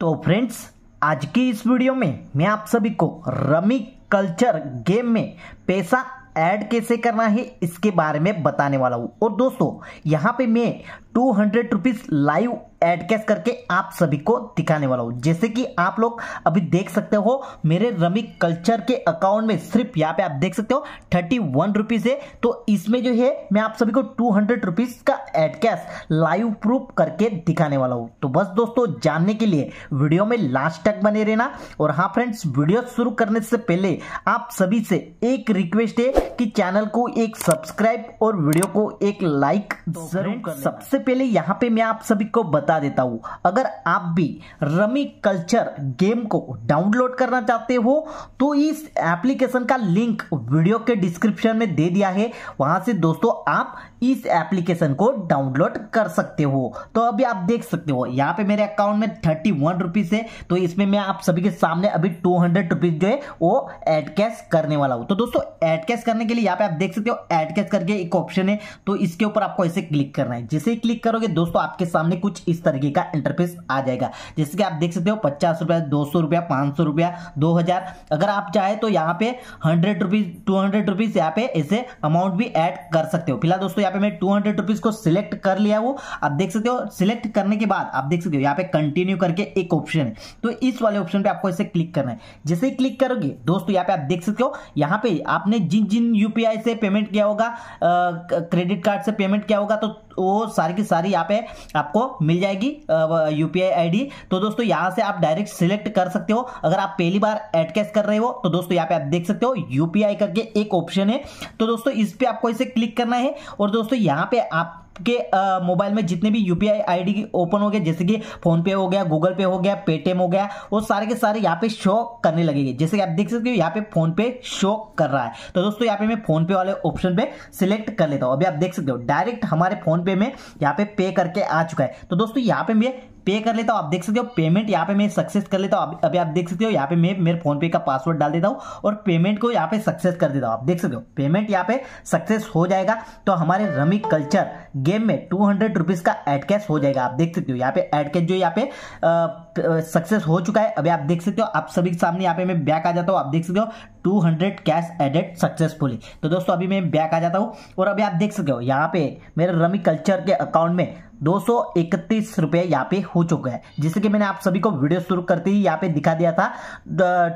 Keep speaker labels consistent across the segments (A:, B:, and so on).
A: तो फ्रेंड्स आज की इस वीडियो में मैं आप सभी को रमी कल्चर गेम में पैसा ऐड कैसे करना है इसके बारे में बताने वाला हूँ और दोस्तों यहाँ पे मैं two hundred rupees live add cash करके आप सभी को दिखाने वाला हूँ जैसे कि आप लोग अभी देख सकते हो मेरे रमी कल्चर के अकाउंट में सिर्फ यहाँ पे आप देख सकते हो थर्टी वन रुपीज है तो इसमें जो है मैं आप सभी को टू हंड्रेड रुपीज का एड कैश लाइव प्रूफ करके दिखाने वाला हूँ तो बस दोस्तों जानने के लिए वीडियो में लास्ट तक बने रहना और हाँ फ्रेंड्स वीडियो शुरू करने से पहले आप सभी से एक रिक्वेस्ट है कि चैनल को एक सब्सक्राइब और वीडियो को एक लाइक तो जरूर सबसे पहले यहाँ पे मैं आप सभी को बता बता देता हूं अगर आप भी रमी कल्चर गेम को डाउनलोड करना चाहते हो तो इस एप्लीकेशन का लिंक वीडियो के डिस्क्रिप्शन में दे दिया है वहां से दोस्तों आप इस एप्लीकेशन को डाउनलोड कर सकते हो तो अभी आप देख सकते हो यहाँ पे मेरे अकाउंट में थर्टी वन रुपीज है तो इसमें मैं आप सभी के सामने अभी टू हंड्रेड रुपीज जो है वो एड कैश करने वाला हूं तो दोस्तों एड कैश करने के लिए यहाँ पे आप देख सकते हो एड कैश करके एक ऑप्शन है तो इसके ऊपर आपको ऐसे क्लिक करना है जैसे ही क्लिक करोगे दोस्तों आपके सामने कुछ इस इस तरीके का इंटरफेस आ जाएगा जैसे कि आप देख सकते हो पचास रुपया दो सौ रुपया पांच सौ रुपया दो हज़ार अगर आप चाहे तो यहाँ पे hundred rupees two hundred rupees यहाँ पे ऐसे अमाउंट भी ऐड कर सकते हो फिलहाल दोस्तों यहाँ पे मैं टू हंड्रेड रुपीज़ को सिलेक्ट कर लिया हूँ आप देख सकते हो सिलेक्ट करने के बाद आप देख सकते हो यहाँ पे कंटिन्यू करके एक ऑप्शन है तो इस वाले ऑप्शन पे आपको इसे क्लिक करना है जैसे ही क्लिक करोगे दोस्तों यहाँ पे आप देख सकते हो यहाँ पे आपने जिन जिन यूपीआई से पेमेंट किया होगा क्रेडिट कार्ड से पेमेंट किया होगा तो वो सारी की सारी यहाँ पे आपको मिल जाएगी जाएगी यूपीआई आईडी तो दोस्तों यहां से आप डायरेक्ट सिलेक्ट कर सकते हो अगर आप पहली बार एड कैश कर रहे हो तो दोस्तों यहाँ पे आप देख सकते हो यूपीआई करके एक ऑप्शन है तो दोस्तों इस पर आपको इसे क्लिक करना है और दोस्तों यहाँ पे आप आपके मोबाइल में जितने भी यूपीआई आईडी ओपन हो गए जैसे कि फोन पे हो गया गूगल पे हो गया पेटीएम हो गया वो सारे के सारे यहाँ पे शो करने लगेगी जैसे कि आप देख सकते हो यहाँ पे फोन पे शो कर रहा है तो दोस्तों यहाँ पे मैं फोन पे वाले ऑप्शन पे सिलेक्ट कर लेता हूँ अभी आप देख सकते हो डायरेक्ट हमारे फोन पे में यहाँ पे पे करके आ चुका है तो दोस्तों यहाँ पे मैं पे कर लेता हूँ आप देख सकते हो पेमेंट यहाँ पे मैं सक्सेस कर लेता हूँ अभी आप देख सकते हो यहाँ पे मैं मेरे फोन पे का पासवर्ड डाल देता हूँ और पेमेंट को यहाँ पे सक्सेस कर देता हूँ आप देख सकते हो पेमेंट यहाँ पे सक्सेस हो जाएगा तो हमारे रमी कल्चर गेम में टू हंड्रेड रुपीज का एड कैश हो जाएगा आप देख सकते हो यहाँ पे एड कैश जो यहाँ पे सक्सेस हो चुका है अभी आप देख सकते हो आप सभी के सामने यहाँ पे मैं बैक आ जाता हूँ आप देख सकते हो 200 कैश एडेड सक्सेसफुली तो दोस्तों अभी मैं बैक आ जाता हूँ और अभी आप देख सकते हो यहाँ पे मेरे रमी कल्चर के अकाउंट में दो सौ इकतीस रुपये यहाँ पे हो चुका है जैसे कि मैंने आप सभी को वीडियो शुरू करते ही यहाँ पे दिखा दिया था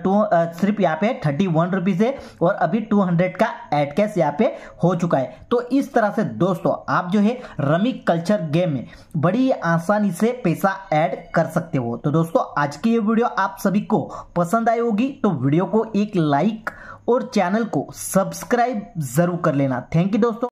A: टू सिर्फ यहाँ पे थर्टी वन रुपीज़ है और अभी टू हंड्रेड का एड कैश यहाँ पे हो चुका है तो इस तरह से दोस्तों आप जो है रमी कल्चर गेम में बड़ी आसानी से पैसा ऐड कर सकते हो तो दोस्तों आज की ये वीडियो आप सभी को पसंद आई होगी तो वीडियो को एक लाइक और चैनल को सब्सक्राइब जरूर कर लेना थैंक यू दोस्तों